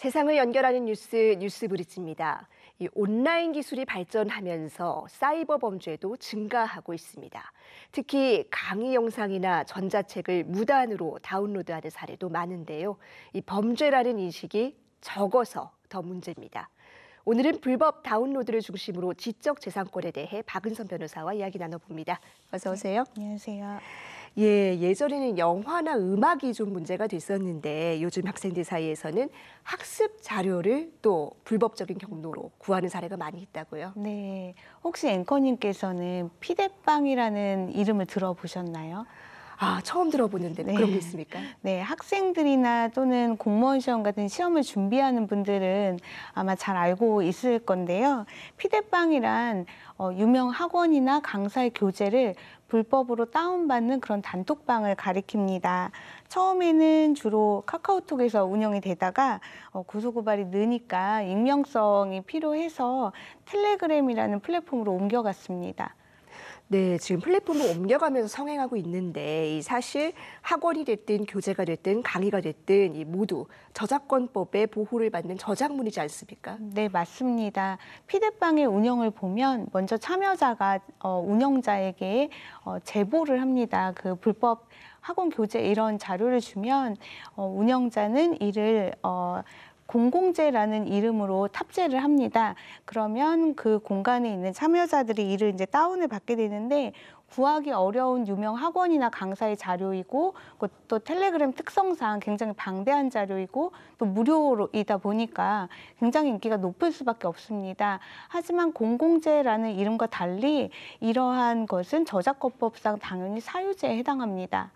세상을 연결하는 뉴스 뉴스 브릿지입니다. 이 온라인 기술이 발전하면서 사이버 범죄도 증가하고 있습니다. 특히 강의 영상이나 전자책을 무단으로 다운로드하는 사례도 많은데요. 이 범죄라는 인식이 적어서 더 문제입니다. 오늘은 불법 다운로드를 중심으로 지적 재산권에 대해 박은선 변호사와 이야기 나눠봅니다. 어서 오세요. 안녕하세요. 예, 예전에는 영화나 음악이 좀 문제가 됐었는데 요즘 학생들 사이에서는 학습 자료를 또 불법적인 경로로 구하는 사례가 많이 있다고요. 네. 혹시 앵커님께서는 피대빵이라는 이름을 들어보셨나요? 아, 처음 들어보는데 네. 그런 게 네. 있습니까? 네, 학생들이나 또는 공무원 시험 같은 시험을 준비하는 분들은 아마 잘 알고 있을 건데요. 피대빵이란 어, 유명 학원이나 강사의 교재를 불법으로 다운받는 그런 단톡방을 가리킵니다. 처음에는 주로 카카오톡에서 운영이 되다가 어, 고소고발이 느니까 익명성이 필요해서 텔레그램이라는 플랫폼으로 옮겨갔습니다. 네, 지금 플랫폼을 옮겨가면서 성행하고 있는데 이 사실 학원이 됐든 교재가 됐든 강의가 됐든 이 모두 저작권법의 보호를 받는 저작물이지 않습니까? 네, 맞습니다. 피드방의 운영을 보면 먼저 참여자가 어, 운영자에게 어, 제보를 합니다. 그 불법 학원 교재 이런 자료를 주면 어, 운영자는 이를 어, 공공재라는 이름으로 탑재를 합니다. 그러면 그 공간에 있는 참여자들이 이를 이제 다운을 받게 되는데 구하기 어려운 유명 학원이나 강사의 자료이고 또 텔레그램 특성상 굉장히 방대한 자료이고 또 무료이다 보니까 굉장히 인기가 높을 수밖에 없습니다. 하지만 공공재라는 이름과 달리 이러한 것은 저작권법상 당연히 사유재에 해당합니다.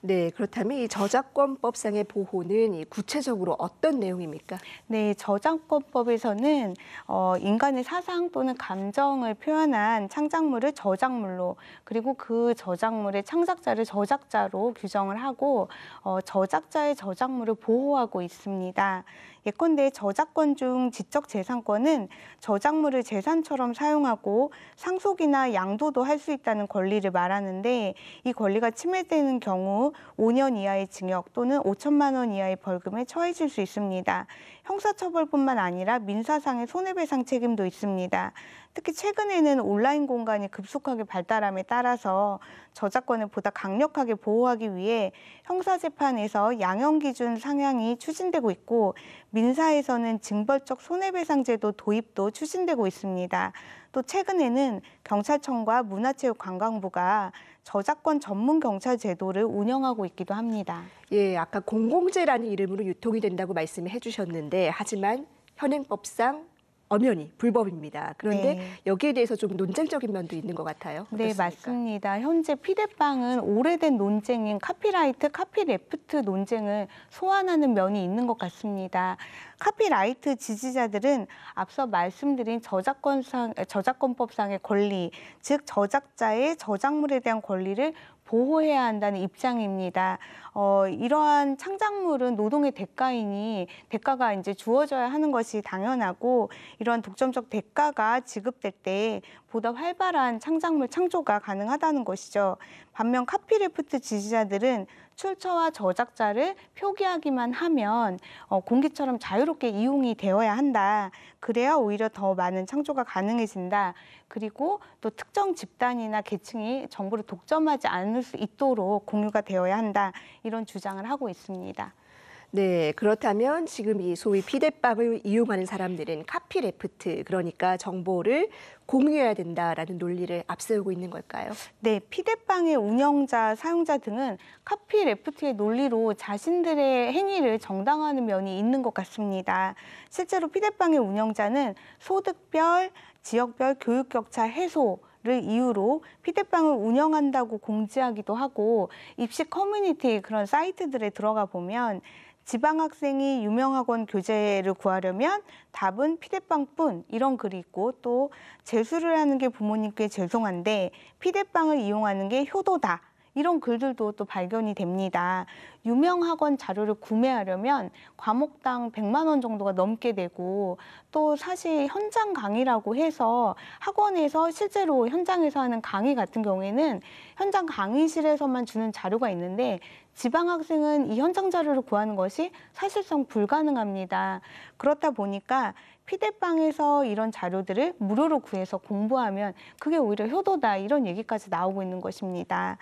네, 그렇다면 이 저작권법상의 보호는 구체적으로 어떤 내용입니까? 네, 저작권법에서는 어, 인간의 사상 또는 감정을 표현한 창작물을 저작물로 그리고 그 저작물의 창작자를 저작자로 규정을 하고 어, 저작자의 저작물을 보호하고 있습니다. 예컨대 저작권 중 지적재산권은 저작물을 재산처럼 사용하고 상속이나 양도도 할 수 있다는 권리를 말하는데 이 권리가 침해되는 경우 5년 이하의 징역 또는 5천만 원 이하의 벌금에 처해질 수 있습니다. 형사처벌뿐만 아니라 민사상의 손해배상 책임도 있습니다. 특히 최근에는 온라인 공간이 급속하게 발달함에 따라서 저작권을 보다 강력하게 보호하기 위해 형사재판에서 양형 기준 상향이 추진되고 있고 민사에서는 징벌적 손해배상제도 도입도 추진되고 있습니다. 또 최근에는 경찰청과 문화체육관광부가 저작권 전문 경찰 제도를 운영하고 있기도 합니다. 예, 아까 공공재라는 이름으로 유통이 된다고 말씀해 주셨는데 하지만 현행법상 엄연히 불법입니다. 그런데 네. 여기에 대해서 좀 논쟁적인 면도 있는 것 같아요. 네, 어떻습니까? 네, 맞습니다. 현재 피대빵은 오래된 논쟁인 카피라이트, 카피레프트 논쟁을 소환하는 면이 있는 것 같습니다. 카피라이트 지지자들은 앞서 말씀드린 저작권상, 저작권법상의 권리, 즉 저작자의 저작물에 대한 권리를 보호해야 한다는 입장입니다. 어, 이러한 창작물은 노동의 대가이니 대가가 이제 주어져야 하는 것이 당연하고 이러한 독점적 대가가 지급될 때 보다 활발한 창작물 창조가 가능하다는 것이죠. 반면 카피레프트 지지자들은 출처와 저작자를 표기하기만 하면 어, 공기처럼 자유롭게 이용이 되어야 한다. 그래야 오히려 더 많은 창조가 가능해진다. 그리고 또 특정 집단이나 계층이 정보를 독점하지 않을 수 있도록 공유가 되어야 한다. 이런 주장을 하고 있습니다. 네, 그렇다면 지금 이 소위 피대빵을 이용하는 사람들은 카피레프트, 그러니까 정보를 공유해야 된다라는 논리를 앞세우고 있는 걸까요? 네, 피대빵의 운영자, 사용자 등은 카피레프트의 논리로 자신들의 행위를 정당화하는 면이 있는 것 같습니다. 실제로 피대빵의 운영자는 소득별, 지역별 교육 격차 해소, 를 이유로 피대빵을 운영한다고 공지하기도 하고 입시 커뮤니티 그런 사이트들에 들어가 보면 지방 학생이 유명 학원 교재를 구하려면 답은 피대빵뿐 이런 글이 있고 또 재수를 하는 게 부모님께 죄송한데 피대빵을 이용하는 게 효도다. 이런 글들도 또 발견이 됩니다. 유명 학원 자료를 구매하려면 과목당 100만 원 정도가 넘게 되고 또 사실 현장 강의라고 해서 학원에서 실제로 현장에서 하는 강의 같은 경우에는 현장 강의실에서만 주는 자료가 있는데 지방 학생은 이 현장 자료를 구하는 것이 사실상 불가능합니다. 그렇다 보니까 피대방에서 이런 자료들을 무료로 구해서 공부하면 그게 오히려 효도다 이런 얘기까지 나오고 있는 것입니다.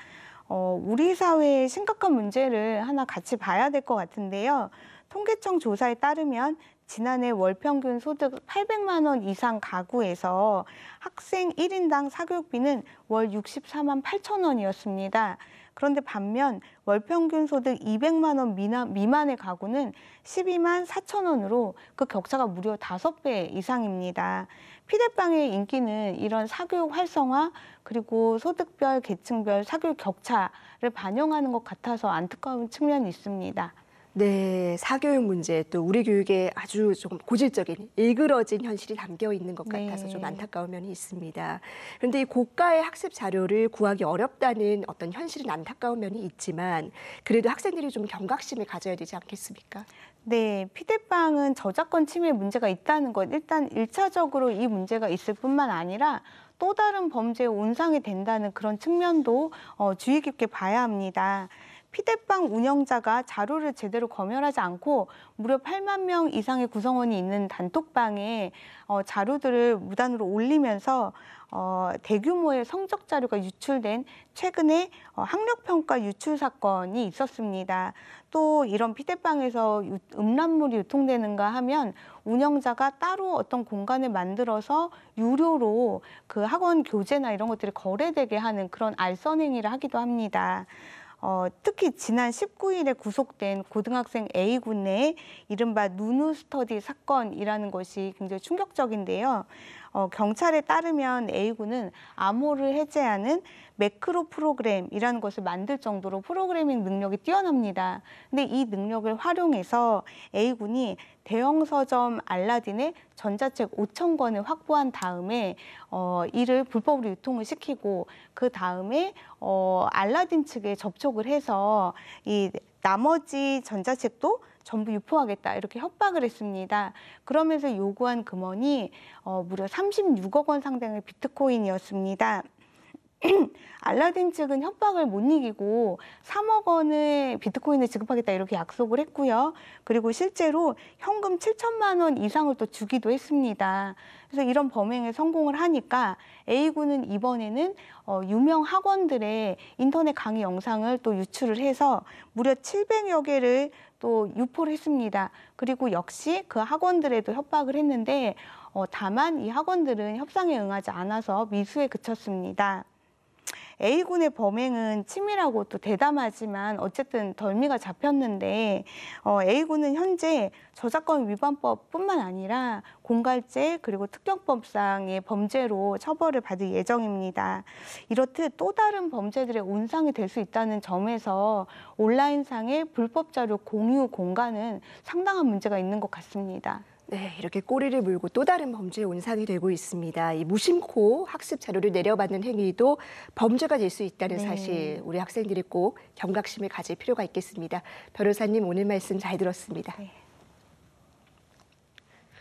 어, 우리 사회의 심각한 문제를 하나 같이 봐야 될 것 같은데요. 통계청 조사에 따르면 지난해 월평균 소득 800만 원 이상 가구에서 학생 1인당 사교육비는 월 64만 8천 원이었습니다. 그런데 반면 월평균 소득 200만 원 미만, 미만의 가구는 12만 4천 원으로 그 격차가 무려 5배 이상입니다. 피대빵의 인기는 이런 사교육 활성화 그리고 소득별 계층별 사교육 격차를 반영하는 것 같아서 안타까운 측면이 있습니다. 네, 사교육 문제 또 우리 교육에 아주 조금 고질적인 일그러진 현실이 담겨 있는 것 네. 같아서 네. 좀 안타까운 면이 있습니다. 그런데 이 고가의 학습 자료를 구하기 어렵다는 어떤 현실은 안타까운 면이 있지만 그래도 학생들이 좀 경각심을 가져야 되지 않겠습니까? 네, 피대빵은 저작권 침해 문제가 있다는 것. 일단 일차적으로이 문제가 있을 뿐만 아니라 또 다른 범죄의 온상이 된다는 그런 측면도 어, 주의 깊게 봐야 합니다. 피대빵 운영자가 자료를 제대로 검열하지 않고 무려 8만 명 이상의 구성원이 있는 단톡방에 어, 자료들을 무단으로 올리면서 어, 대규모의 성적 자료가 유출된 최근에 어, 학력평가 유출 사건이 있었습니다. 또 이런 피대빵에서 음란물이 유통되는가 하면 운영자가 따로 어떤 공간을 만들어서 유료로 그 학원 교재나 이런 것들이 거래되게 하는 그런 알선행위를 하기도 합니다. 어, 특히 지난 19일에 구속된 고등학생 A 군의 이른바 누누 스터디 사건이라는 것이 굉장히 충격적인데요. 어, 경찰에 따르면 A군은 암호를 해제하는 매크로 프로그램이라는 것을 만들 정도로 프로그래밍 능력이 뛰어납니다. 근데 이 능력을 활용해서 A군이 대형 서점 알라딘에 전자책 5천 권을 확보한 다음에 어, 이를 불법으로 유통을 시키고 그 다음에 어, 알라딘 측에 접촉을 해서 이 나머지 전자책도 전부 유포하겠다 이렇게 협박을 했습니다. 그러면서 요구한 금원이 어, 무려 36억 원 상당의 비트코인이었습니다. 알라딘 측은 협박을 못 이기고 3억 원의 비트코인을 지급하겠다 이렇게 약속을 했고요. 그리고 실제로 현금 7천만 원 이상을 또 주기도 했습니다. 그래서 이런 범행에 성공을 하니까 A군은 이번에는 어, 유명 학원들의 인터넷 강의 영상을 또 유출을 해서 무려 700여 개를 또 유포를 했습니다. 그리고 역시 그 학원들에도 협박을 했는데 어, 다만 이 학원들은 협상에 응하지 않아서 미수에 그쳤습니다. A군의 범행은 치밀하고 또 대담하지만 어쨌든 덜미가 잡혔는데 어, A군은 현재 저작권 위반법뿐만 아니라 공갈죄 그리고 특경법상의 범죄로 처벌을 받을 예정입니다. 이렇듯 또 다른 범죄들의 온상이 될 수 있다는 점에서 온라인상의 불법 자료 공유 공간은 상당한 문제가 있는 것 같습니다. 네, 이렇게 꼬리를 물고 또 다른 범죄의 온상이 되고 있습니다. 이 무심코 학습 자료를 내려받는 행위도 범죄가 될 수 있다는 네. 사실 우리 학생들이 꼭 경각심을 가질 필요가 있겠습니다. 변호사님 오늘 말씀 잘 들었습니다. 네.